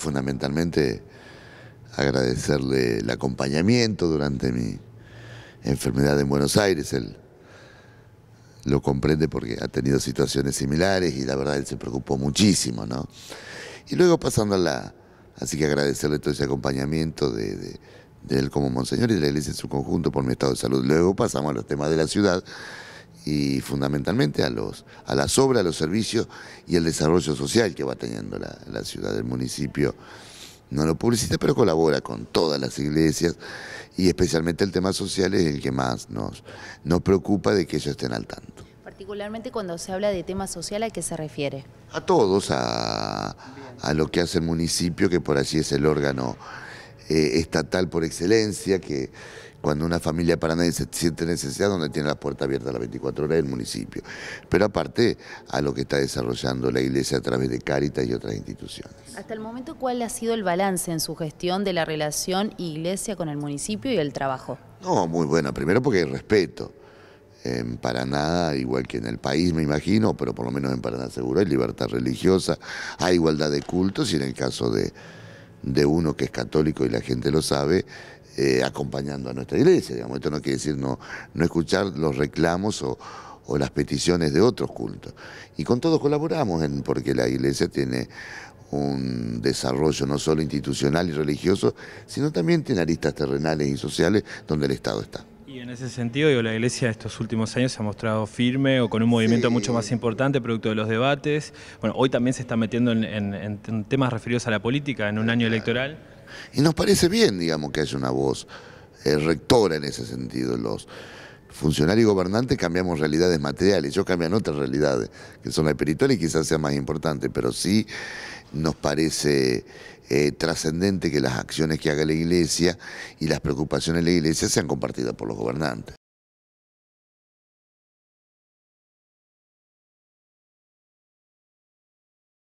Fundamentalmente agradecerle el acompañamiento durante mi enfermedad en Buenos Aires. Él lo comprende porque ha tenido situaciones similares y la verdad él se preocupó muchísimo, ¿no? Y luego pasando a la... Así que agradecerle todo ese acompañamiento de, de él como monseñor y de la iglesia en su conjunto por mi estado de salud. Luego pasamos a los temas de la ciudad y fundamentalmente a, los, a las obras, a los servicios y el desarrollo social que va teniendo la, ciudad, el municipio. No lo publicita, pero colabora con todas las iglesias y especialmente el tema social es el que más nos, nos preocupa de que ellos estén al tanto. Particularmente cuando se habla de tema social, ¿a qué se refiere? A todos, a, lo que hace el municipio, que por allí es el órgano eh, estatal por excelencia, que cuando una familia paranaense siente necesidad, donde tiene las puertas abiertas a las 24 horas del municipio. Pero aparte a lo que está desarrollando la iglesia a través de Cáritas y otras instituciones. Hasta el momento, ¿cuál ha sido el balance en su gestión de la relación iglesia con el municipio y el trabajo? No, muy bueno. Primero porque hay respeto. En Paraná, igual que en el país, me imagino, pero por lo menos en Paraná seguro, hay libertad religiosa, hay igualdad de cultos y en el caso de, de uno que es católico y la gente lo sabe, eh, acompañando a nuestra iglesia. Digamos. Esto no quiere decir no, no escuchar los reclamos o, las peticiones de otros cultos. Y con todos colaboramos en, porque la iglesia tiene un desarrollo no solo institucional y religioso, sino también tiene aristas terrenales y sociales donde el Estado está. Y en ese sentido, digo, la Iglesia estos últimos años se ha mostrado firme o con un movimiento mucho más importante, producto de los debates. Bueno, hoy también se está metiendo en temas referidos a la política en un año electoral. Y nos parece bien, digamos, que haya una voz eh, rectora en ese sentido. Los funcionarios y gobernantes cambiamos realidades materiales, yo cambian otras realidades, que son espirituales y quizás sea más importante, pero sí nos parece eh, trascendente que las acciones que haga la Iglesia y las preocupaciones de la Iglesia sean compartidas por los gobernantes.